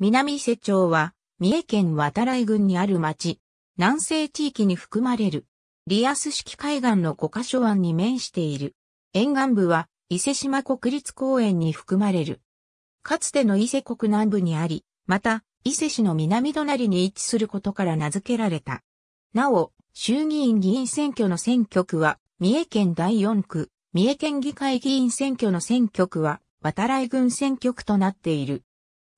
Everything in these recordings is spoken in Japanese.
南伊勢町は、三重県渡来郡にある町、南西地域に含まれる、リアス式海岸の5カ所湾に面している。沿岸部は、伊勢島国立公園に含まれる。かつての伊勢国南部にあり、また、伊勢市の南隣に位置することから名付けられた。なお、衆議院議員選挙の選挙区は、三重県第4区、三重県議会議員選挙の選挙区は、渡来郡選挙区となっている。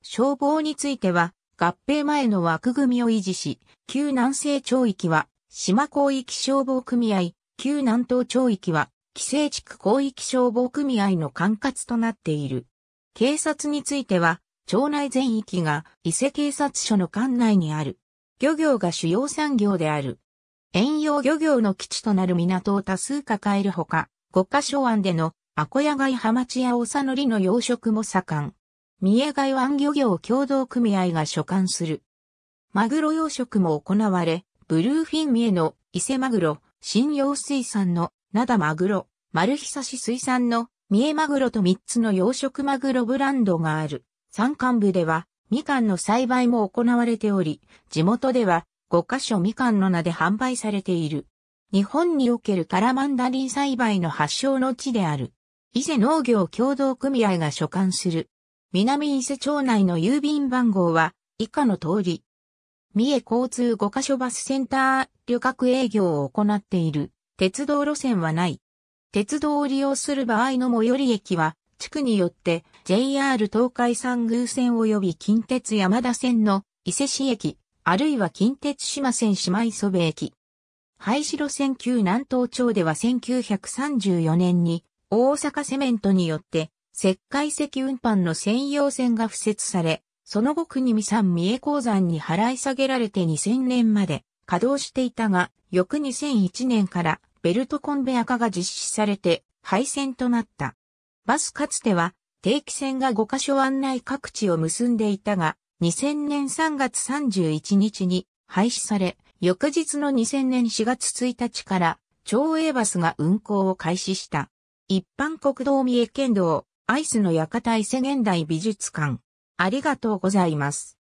消防については、合併前の枠組みを維持し、旧南西町域は、島広域消防組合、旧南東町域は、規制地区広域消防組合の管轄となっている。警察については、町内全域が伊勢警察署の管内にある。漁業が主要産業である。遠洋漁業の基地となる港を多数抱えるほか、五箇所湾でのアコヤガイハマチやオサノリの養殖も盛ん。三重外湾漁業協同組合が所管する。マグロ養殖も行われ、ブルーフィン三重の伊勢マグロ、新洋水産の灘マグロ、丸久し水産の三重マグロと3つの養殖マグロブランドがある。山間部では、みかんの栽培も行われており、地元では5カ所みかんの名で販売されている。日本におけるカラマンダリン栽培の発祥の地である。伊勢農業協同組合が所管する南伊勢町内の郵便番号は以下の通り。三重交通5カ所バスセンター旅客営業を行っている。鉄道路線はない。鉄道を利用する場合の最寄り駅は、地区によって JR 東海三宮線及び近鉄山田線の伊勢市駅、あるいは近鉄島線島磯部駅。廃止路線旧南東町では1934年に大阪セメントによって石灰石運搬の専用船が付設され、その後国見山三重鉱山に払い下げられて2000年まで稼働していたが、翌2001年からベルトコンベア化が実施されて廃線となった。バスかつては定期船が5カ所案内各地を結んでいたが、2000年3月31日に廃止され、翌日の2000年4月1日から、超英バスが運行を開始した。一般国道三重県道、アイスの館伊勢現代美術館。ありがとうございます。